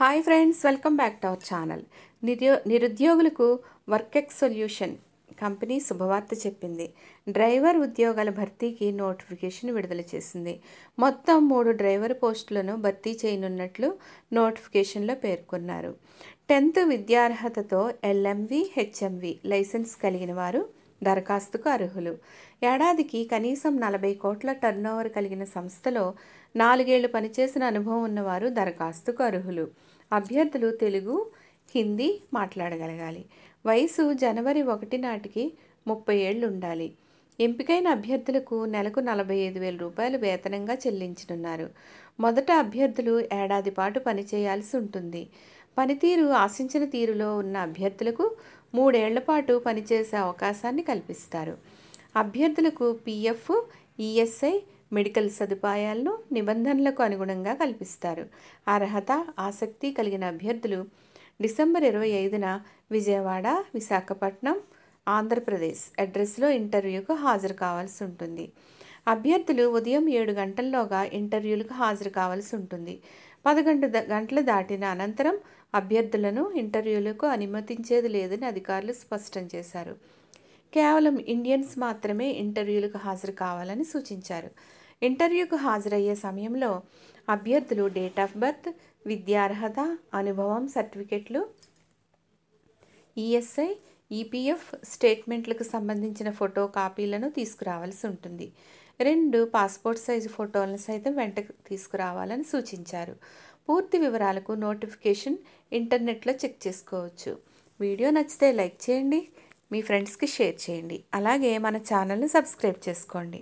hi friends welcome back to our channel నిరు నిరుద్యోగులకు వర్కెక్ సొల్యూషన్ కంపెనీ శుభవార్త చెప్పింది డ్రైవర్ ఉద్యోగాల భర్తీకి నోటిఫికేషన్ విడుదల చేసింది మొత్తం మూడు డ్రైవర్ పోస్టులను భర్తీ చేయనున్నట్లు నోటిఫికేషన్లో పేర్కొన్నారు టెన్త్ విద్యార్హతతో ఎల్ఎంవి హెచ్ఎంవి లైసెన్స్ కలిగిన వారు దరఖాస్తుకు అర్హులు ఏడాదికి కనీసం నలభై కోట్ల ఓవర్ కలిగిన సంస్థలో నాలుగేళ్లు పనిచేసిన అనుభవం ఉన్నవారు దరఖాస్తుకు అర్హులు అభ్యర్థులు తెలుగు హిందీ మాట్లాడగలగాలి వయసు జనవరి ఒకటి నాటికి ముప్పై ఏళ్ళు ఉండాలి ఎంపికైన అభ్యర్థులకు నెలకు నలభై ఐదు వేల రూపాయలు వేతనంగా చెల్లించనున్నారు మొదట అభ్యర్థులు ఏడాది పాటు పనిచేయాల్సి ఉంటుంది పనితీరు ఆశించిన తీరులో ఉన్న అభ్యర్థులకు మూడేళ్ల పాటు పనిచేసే అవకాశాన్ని కల్పిస్తారు అభ్యర్థులకు పీఎఫ్ ఈఎస్ఐ మెడికల్ సదుపాయాలను నిబంధనలకు అనుగుణంగా కల్పిస్తారు అర్హత ఆసక్తి కలిగిన అభ్యర్థులు డిసెంబర్ ఇరవై ఐదున విజయవాడ విశాఖపట్నం ఆంధ్రప్రదేశ్ అడ్రస్లో ఇంటర్వ్యూకు హాజరు కావాల్సి ఉంటుంది అభ్యర్థులు ఉదయం ఏడు గంటల్లోగా ఇంటర్వ్యూలకు హాజరు కావాల్సి ఉంటుంది పదకొండు గంటలు దాటిన అనంతరం అభ్యర్థులను ఇంటర్వ్యూలకు అనుమతించేది లేదని అధికారులు స్పష్టం చేశారు కేవలం ఇండియన్స్ మాత్రమే ఇంటర్వ్యూలకు హాజరు కావాలని సూచించారు ఇంటర్వ్యూకు హాజరయ్యే సమయంలో అభ్యర్థులు డేట్ ఆఫ్ బర్త్ విద్యార్హత అనుభవం సర్టిఫికెట్లు ఈఎస్ఐ ఈపీఎఫ్ స్టేట్మెంట్లకు సంబంధించిన ఫోటో కాపీలను తీసుకురావాల్సి ఉంటుంది రెండు పాస్పోర్ట్ సైజు ఫోటోలను సైతం వెంట తీసుకురావాలని సూచించారు పూర్తి వివరాలకు నోటిఫికేషన్ ఇంటర్నెట్లో చెక్ చేసుకోవచ్చు వీడియో నచ్చితే లైక్ చేయండి మీ ఫ్రెండ్స్కి షేర్ చేయండి అలాగే మన ఛానల్ని సబ్స్క్రైబ్ చేసుకోండి